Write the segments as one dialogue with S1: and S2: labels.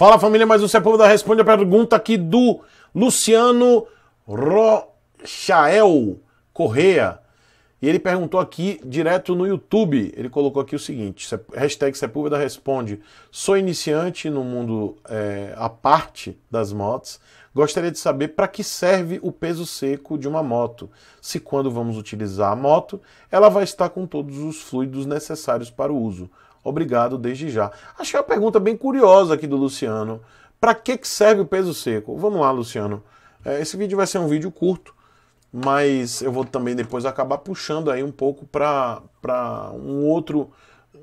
S1: Fala família, mais um Sepúlveda é Responde a pergunta aqui do Luciano Rochael Correa. E ele perguntou aqui direto no YouTube. Ele colocou aqui o seguinte: hashtag Sepúlveda é responde. Sou iniciante no mundo é, à parte das motos. Gostaria de saber para que serve o peso seco de uma moto. Se quando vamos utilizar a moto, ela vai estar com todos os fluidos necessários para o uso Obrigado desde já. Achei é uma pergunta bem curiosa aqui do Luciano. Para que, que serve o peso seco? Vamos lá, Luciano. É, esse vídeo vai ser um vídeo curto, mas eu vou também depois acabar puxando aí um pouco para um outro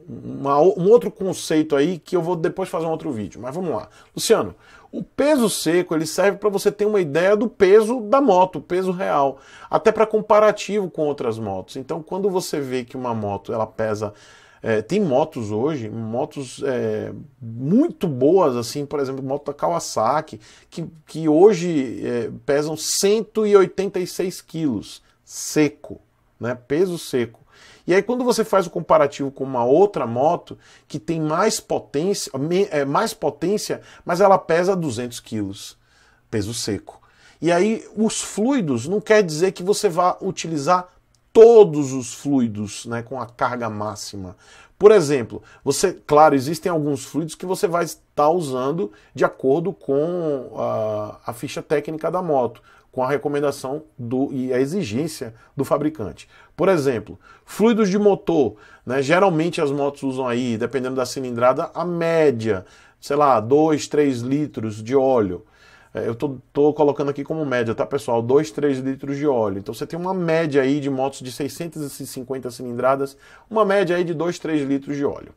S1: uma, um outro conceito aí que eu vou depois fazer um outro vídeo. Mas vamos lá. Luciano, o peso seco ele serve para você ter uma ideia do peso da moto, peso real, até para comparativo com outras motos. Então, quando você vê que uma moto ela pesa é, tem motos hoje, motos é, muito boas, assim, por exemplo, moto da Kawasaki, que, que hoje é, pesam 186 quilos, seco, né? Peso seco. E aí, quando você faz o comparativo com uma outra moto que tem mais potência, é, mais potência, mas ela pesa 200 quilos, peso seco. E aí, os fluidos não quer dizer que você vá utilizar todos os fluidos né, com a carga máxima. Por exemplo, você, claro, existem alguns fluidos que você vai estar usando de acordo com a, a ficha técnica da moto, com a recomendação do, e a exigência do fabricante. Por exemplo, fluidos de motor, né, geralmente as motos usam aí, dependendo da cilindrada, a média, sei lá, 2, 3 litros de óleo. É, eu tô, tô, colocando aqui como média, tá pessoal? 2, 3 litros de óleo. Então você tem uma média aí de motos de 650 cilindradas, uma média aí de 2, 3 litros de óleo,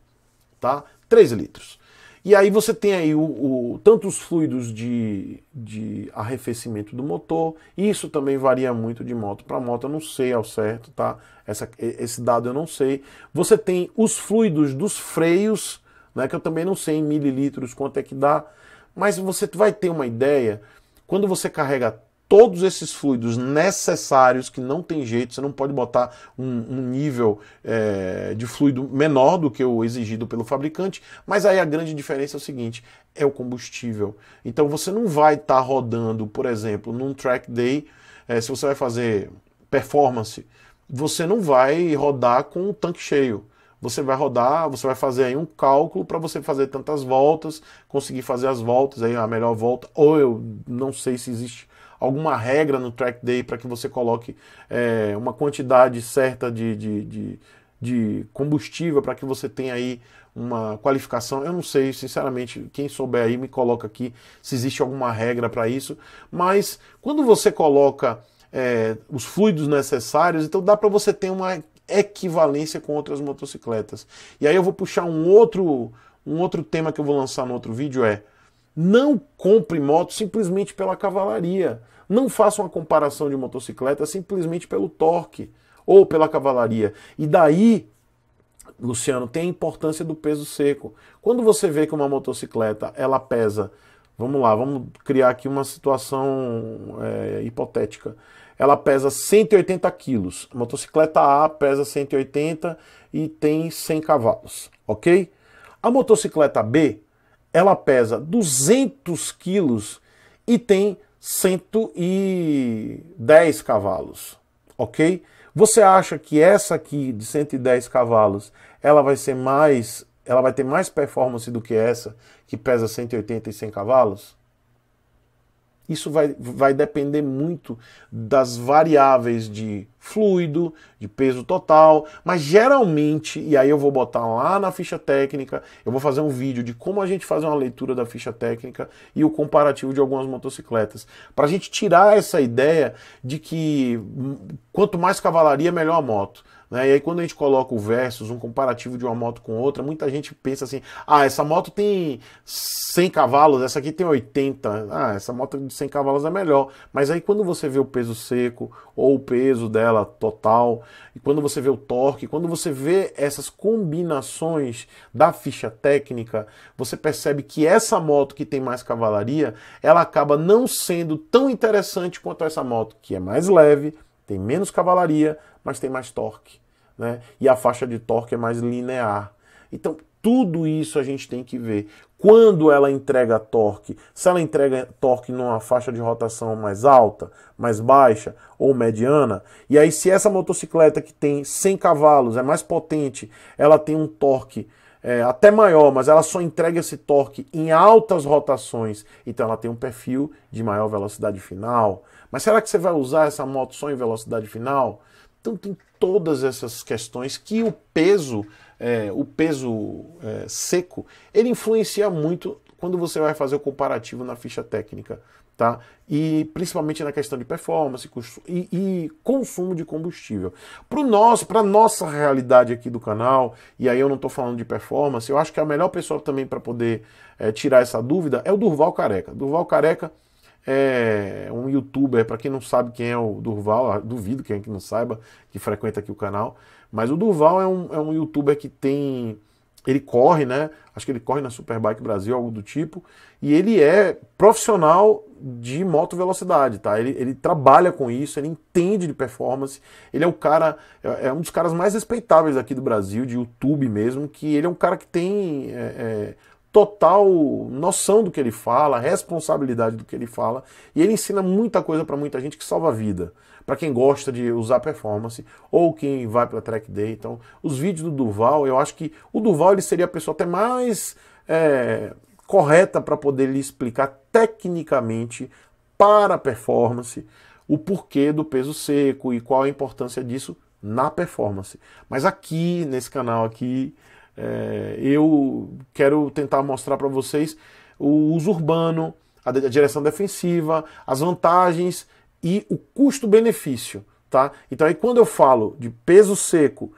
S1: tá? 3 litros. E aí você tem aí o, o, tanto os fluidos de, de arrefecimento do motor, isso também varia muito de moto para moto, eu não sei ao certo, tá? Essa, esse dado eu não sei. Você tem os fluidos dos freios, né, que eu também não sei em mililitros quanto é que dá. Mas você vai ter uma ideia quando você carrega todos esses fluidos necessários, que não tem jeito, você não pode botar um, um nível é, de fluido menor do que o exigido pelo fabricante, mas aí a grande diferença é o seguinte: é o combustível. Então você não vai estar tá rodando, por exemplo, num track day, é, se você vai fazer performance, você não vai rodar com o tanque cheio você vai rodar, você vai fazer aí um cálculo para você fazer tantas voltas, conseguir fazer as voltas aí a melhor volta, ou eu não sei se existe alguma regra no track day para que você coloque é, uma quantidade certa de, de, de, de combustível para que você tenha aí uma qualificação. Eu não sei, sinceramente, quem souber aí me coloca aqui se existe alguma regra para isso. Mas quando você coloca é, os fluidos necessários, então dá para você ter uma equivalência com outras motocicletas. E aí eu vou puxar um outro, um outro tema que eu vou lançar no outro vídeo é não compre moto simplesmente pela cavalaria. Não faça uma comparação de motocicleta simplesmente pelo torque ou pela cavalaria. E daí, Luciano, tem a importância do peso seco. Quando você vê que uma motocicleta ela pesa, vamos lá, vamos criar aqui uma situação é, hipotética ela pesa 180 quilos. A motocicleta A pesa 180 e tem 100 cavalos, ok? A motocicleta B, ela pesa 200 quilos e tem 110 cavalos, ok? Você acha que essa aqui de 110 cavalos, ela vai ser mais, ela vai ter mais performance do que essa que pesa 180 e 100 cavalos? Isso vai, vai depender muito das variáveis de fluido, de peso total, mas geralmente, e aí eu vou botar lá na ficha técnica, eu vou fazer um vídeo de como a gente faz uma leitura da ficha técnica e o comparativo de algumas motocicletas, para a gente tirar essa ideia de que hum, quanto mais cavalaria, melhor a moto. Né? E aí, quando a gente coloca o versus, um comparativo de uma moto com outra, muita gente pensa assim: ah, essa moto tem 100 cavalos, essa aqui tem 80. Ah, essa moto de 100 cavalos é melhor. Mas aí, quando você vê o peso seco ou o peso dela total, e quando você vê o torque, quando você vê essas combinações da ficha técnica, você percebe que essa moto que tem mais cavalaria, ela acaba não sendo tão interessante quanto essa moto que é mais leve, tem menos cavalaria, mas tem mais torque né? E a faixa de torque é mais linear. Então, tudo isso a gente tem que ver. Quando ela entrega torque? Se ela entrega torque numa faixa de rotação mais alta, mais baixa ou mediana, e aí se essa motocicleta que tem 100 cavalos é mais potente, ela tem um torque é, até maior, mas ela só entrega esse torque em altas rotações, então ela tem um perfil de maior velocidade final. Mas será que você vai usar essa moto só em velocidade final? Então tem todas essas questões que o peso, é, o peso é, seco, ele influencia muito quando você vai fazer o comparativo na ficha técnica, tá? E principalmente na questão de performance e, e consumo de combustível. Para nosso, para nossa realidade aqui do canal, e aí eu não estou falando de performance, eu acho que a melhor pessoa também para poder é, tirar essa dúvida é o Durval Careca. Durval Careca é um youtuber, para quem não sabe quem é o Durval, ah, duvido quem é que não saiba, que frequenta aqui o canal, mas o Durval é um, é um youtuber que tem. Ele corre, né? Acho que ele corre na Superbike Brasil, algo do tipo. E ele é profissional de moto velocidade, tá? Ele, ele trabalha com isso, ele entende de performance. Ele é o cara, é, é um dos caras mais respeitáveis aqui do Brasil, de YouTube mesmo, que ele é um cara que tem é, é, total noção do que ele fala, responsabilidade do que ele fala, e ele ensina muita coisa para muita gente que salva a vida, para quem gosta de usar performance ou quem vai para track day. Então, os vídeos do Duval, eu acho que o Duval ele seria a pessoa até mais é, correta para poder lhe explicar tecnicamente para a performance o porquê do peso seco e qual a importância disso na performance. Mas aqui nesse canal aqui é, eu quero tentar mostrar para vocês o uso urbano, a, a direção defensiva, as vantagens e o custo-benefício. Tá? Então aí quando eu falo de peso seco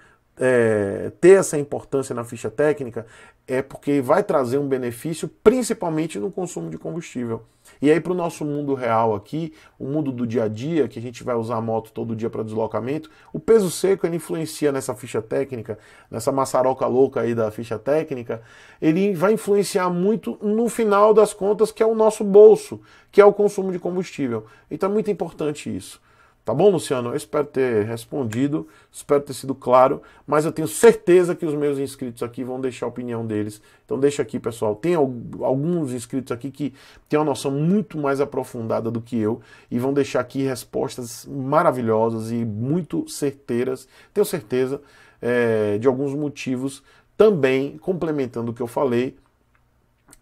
S1: é, ter essa importância na ficha técnica é porque vai trazer um benefício principalmente no consumo de combustível. E aí, para o nosso mundo real aqui, o mundo do dia a dia, que a gente vai usar a moto todo dia para deslocamento, o peso seco ele influencia nessa ficha técnica, nessa maçaroca louca aí da ficha técnica, ele vai influenciar muito no final das contas, que é o nosso bolso, que é o consumo de combustível. Então é muito importante isso. Tá bom, Luciano? Eu espero ter respondido, espero ter sido claro, mas eu tenho certeza que os meus inscritos aqui vão deixar a opinião deles. Então deixa aqui, pessoal. Tem alguns inscritos aqui que têm uma noção muito mais aprofundada do que eu e vão deixar aqui respostas maravilhosas e muito certeiras, tenho certeza, é, de alguns motivos, também complementando o que eu falei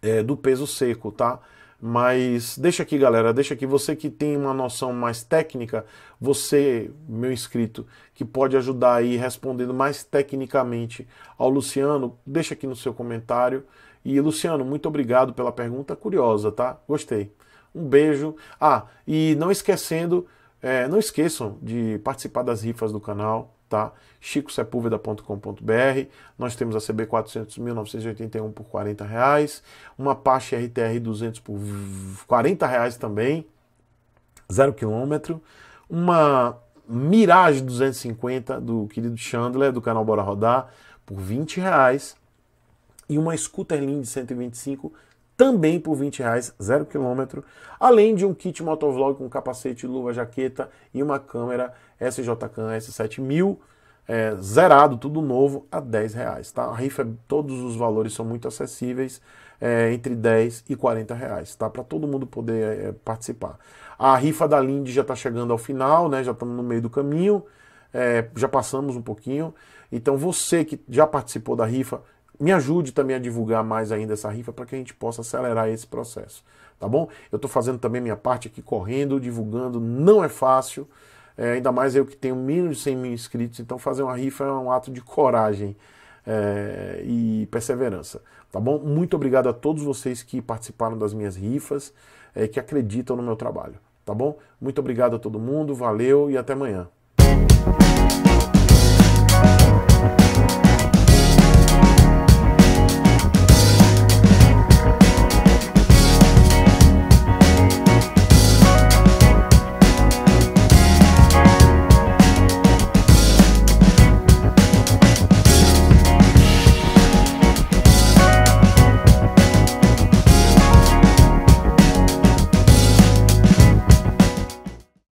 S1: é, do peso seco, tá? Mas deixa aqui, galera, deixa aqui você que tem uma noção mais técnica, você, meu inscrito, que pode ajudar aí respondendo mais tecnicamente ao Luciano, deixa aqui no seu comentário. E Luciano, muito obrigado pela pergunta curiosa, tá? Gostei. Um beijo. Ah, e não esquecendo, é, não esqueçam de participar das rifas do canal tá? chicosepulveda.com.br. Nós temos a CB 400.981 por 40 reais, uma Apache RTR 200 por 40 reais também, zero quilômetro, uma Mirage 250 do querido Chandler, do canal Bora Rodar, por 20 reais, e uma Scooterlin de 125 também por 20 reais, zero quilômetro, além de um kit motovlog com capacete, luva, jaqueta e uma câmera SJCAM S7000, é, zerado, tudo novo, a 10 reais, tá? A rifa, é, todos os valores são muito acessíveis, é, entre 10 e 40 reais, tá? Para todo mundo poder é, é, participar. A rifa da Lindy já está chegando ao final, né? Já estamos no meio do caminho, é, já passamos um pouquinho. Então você que já participou da rifa, me ajude também a divulgar mais ainda essa rifa para que a gente possa acelerar esse processo, tá bom? Eu estou fazendo também minha parte aqui correndo, divulgando, não é fácil, é, ainda mais eu que tenho menos de 100 mil inscritos, então fazer uma rifa é um ato de coragem é, e perseverança, tá bom? Muito obrigado a todos vocês que participaram das minhas rifas, é, que acreditam no meu trabalho, tá bom? Muito obrigado a todo mundo, valeu e até amanhã.